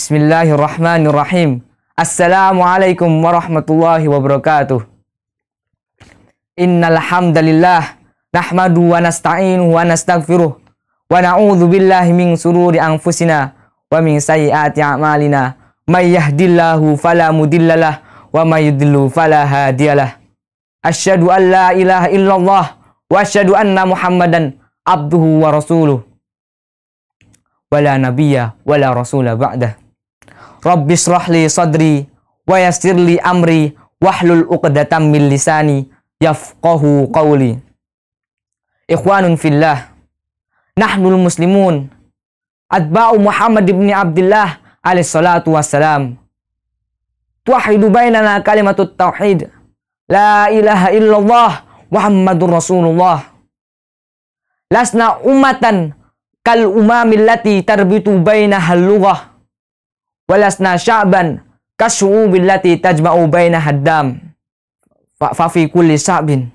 Bismillahirrahmanirrahim. Assalamualaikum warahmatullahi wabarakatuh. Innal hamdalillah nahmadu wa nasta'inuhu wa nastaghfiruh wa na'udzu billahi min sururi anfusina wa min sayyiati a'malina. May yahdillahu fala mudhillalah wa may yudlil fala hadiyalah. Asyhadu an la ilaha illallah wa asyhadu anna Muhammadan abduhu wa rasuluh. Wala nabiyya wala rasula ba'dah. Rabbisrahli sadri wa yassirli amri wahlul uqdatam min lisani yafqahu qawli. Ikhwanun fillah. Nahnul muslimun. Adbau Muhammad ibn Abdullah alaih salatu wassalam. Tuahidu bainana kalimatut tauhid. La ilaha illallah Muhammadur Rasulullah. Lasna umatan kal umamillati tarbitu bainahal lughah ولسنا شعبا كالشعوب التي تجمع بينها الدم ففي كل شعب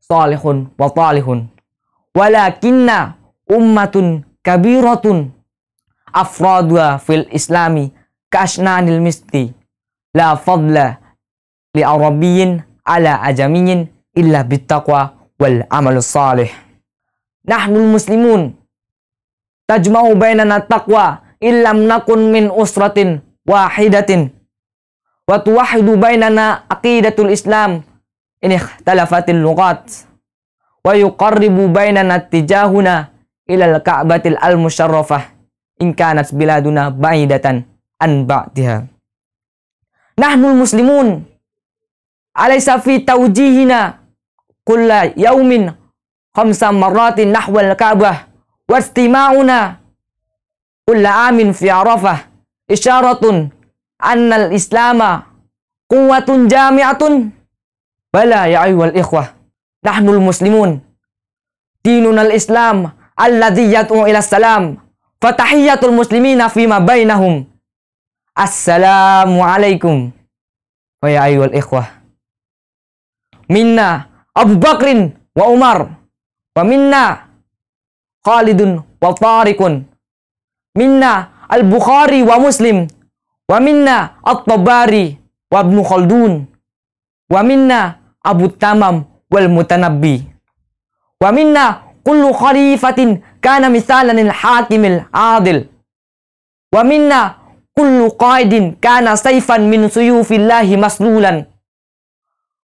صالح وطالح ولكن أمة كبيرة أفرادها في الإسلام كأشنان المسك لا فضل لعربي على أجمي إلا بالتقوى والعمل الصالح نحن المسلمون تجمع بيننا التقوى illam nakun min usratin wahidatin wa tuwahidu bainana aqidatul islam ini talafatil lugat wa yuqarribu bainana tijahuna ilal ka'batil al musharrafah in kanat biladuna baidatan an ba'diha nahnul muslimun alaysa fi tawjihina kulla yaumin khamsa marratin nahwal ka'bah wastima'una كل عام في عرفة إشارة أن الإسلام قوة جامعة بلى يا أيها الإخوة نحن المسلمون ديننا الإسلام الذي يدعو إلى السلام فتحية المسلمين فيما بينهم السلام عليكم ويا أيها الإخوة منا أبو بكر وعمر ومنا خالد وطارق منا البخاري ومسلم ومنا الطباري وابن خلدون ومنا أبو التمام والمتنبي ومنا كل خليفة كان مثالا الحاكم العادل ومنا كل قائد كان سيفا من سيوف الله مسلولا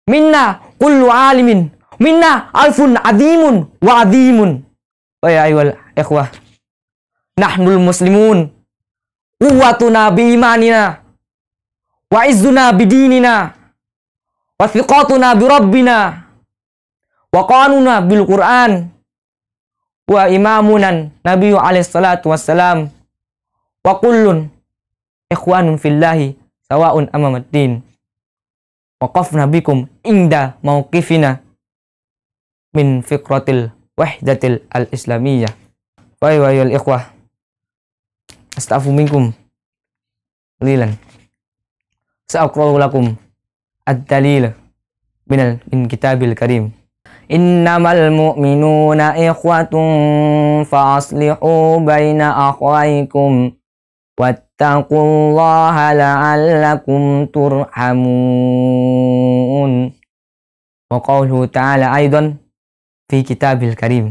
منا كل عالم منا ألف عظيم وعظيم ويا أيها الإخوة nahnul muslimun quwwatuna bi imanina wa izzuna bi dinina wa thiqatuna bi rabbina wa qanuna bil Qur'an wa imamunan nabiyyu alaihi salatu wassalam wa kullun ikhwanun fillahi sawaun amamaddin waqafna bikum inda mauqifina min fikratil wahdatil al-islamiyah wa ayyuhal ikhwah astaghfiru minkum lilan sa'aqra'u lakum ad-dalil min kitabil karim innamal mu'minuna ikhwatun fa'aslihu baina akhwaikum wattaqullaha la'allakum turhamun wa qawluhu ta'ala aidan fi kitabil karim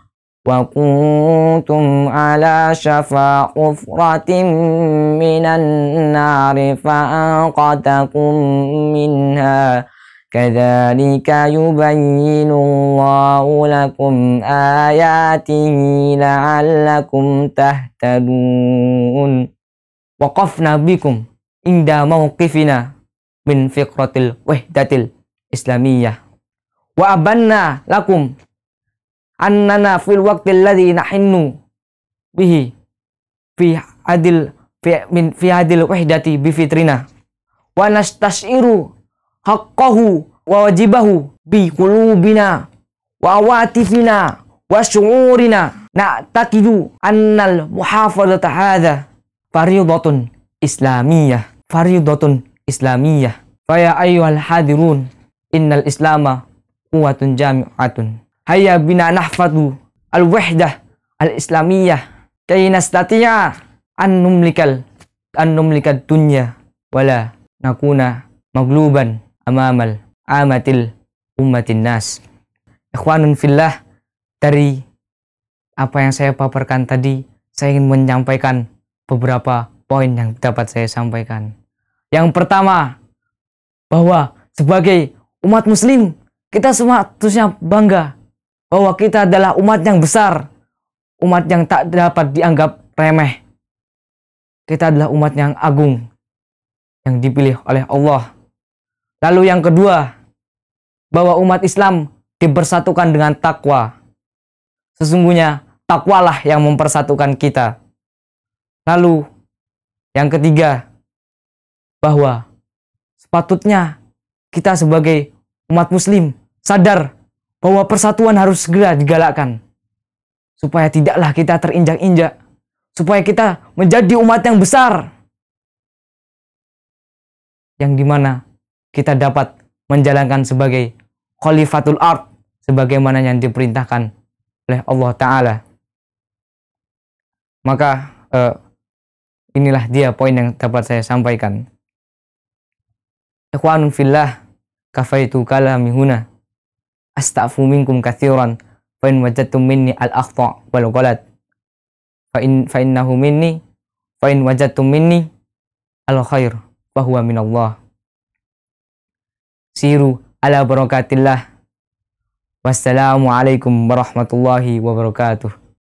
وكنتم على شفا حفرة من النار فأنقذكم منها كذلك يبين الله لكم آياته لعلكم تهتدون وقفنا بكم عند موقفنا من فقرة الوحدة الإسلامية وأبنا لكم annana fil waqtil ladzi nahinnu bihi fi adil fi min fi hadil wahdati bi fitrina wa nastasyiru haqqahu wa wajibahu bi qulubina wa awatifina wa syu'urina na'taqidu annal muhafadata hadha faridatun islamiyah faridatun islamiyah fa ya ayyuhal hadirun innal islama quwwatun jami'atun Hayya bina nahfadu al-wahdah al-islamiyah kay nastati'a an numlikal an numlikad dunya wala nakuna magluban amamal amatil ummatin nas. Ikhwanun fillah dari apa yang saya paparkan tadi, saya ingin menyampaikan beberapa poin yang dapat saya sampaikan. Yang pertama, bahwa sebagai umat muslim, kita semua harusnya bangga bahwa kita adalah umat yang besar, umat yang tak dapat dianggap remeh. Kita adalah umat yang agung, yang dipilih oleh Allah. Lalu yang kedua, bahwa umat Islam dipersatukan dengan takwa. Sesungguhnya takwalah yang mempersatukan kita. Lalu yang ketiga, bahwa sepatutnya kita sebagai umat muslim sadar bahwa persatuan harus segera digalakkan supaya tidaklah kita terinjak-injak, supaya kita menjadi umat yang besar yang dimana kita dapat menjalankan sebagai khalifatul art sebagaimana yang diperintahkan oleh Allah Ta'ala. Maka uh, inilah dia poin yang dapat saya sampaikan. Ikhwanun fillah kafaitu kalami huna astaghfiru minkum katsiran fa in wajadtum minni al akhta wal ghalat fa in fa innahu minni fa in wajadtum minni al khair wa huwa minallah siru ala barakatillah wassalamu alaikum warahmatullahi wabarakatuh